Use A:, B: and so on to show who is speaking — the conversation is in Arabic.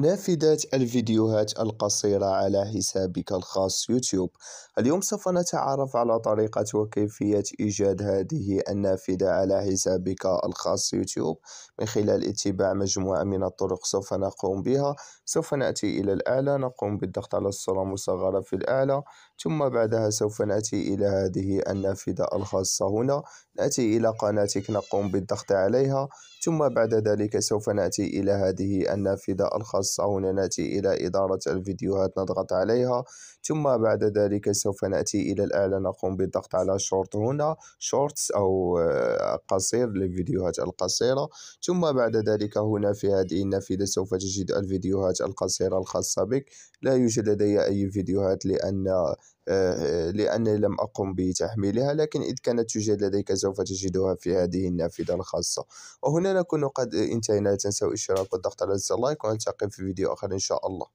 A: نافذة الفيديوهات القصيرة على حسابك الخاص يوتيوب اليوم سوف نتعرف على طريقة وكيفية إيجاد هذه النافذة على حسابك الخاص يوتيوب من خلال اتباع مجموعة من الطرق سوف نقوم بها سوف نأتي إلى الأعلى نقوم بالضغط على الصورة المصغرة في الأعلى ثم بعدها سوف نأتي إلى هذه النافذة الخاصة هنا نأتي إلى قناتك نقوم بالضغط عليها ثم بعد ذلك سوف نأتي إلى هذه النافذة الخاصة الخاصة هنا نأتي إلى إدارة الفيديوهات نضغط عليها ثم بعد ذلك سوف نأتي إلى الأعلى نقوم بالضغط على شورت هنا شورتس أو آه، قصير للفيديوهات القصيرة ثم بعد ذلك هنا في هذه النافذة سوف تجد الفيديوهات القصيرة الخاصة بك لا يوجد لدي أي فيديوهات لأن آه، لأنني لم أقم بتحميلها لكن إذا كانت توجد لديك سوف تجدها في هذه النافذة الخاصة وهنا نكون قد انتهينا لا تنسوا الاشتراك والضغط على زر اللايك ونلتقي في فيديو آخر إن شاء الله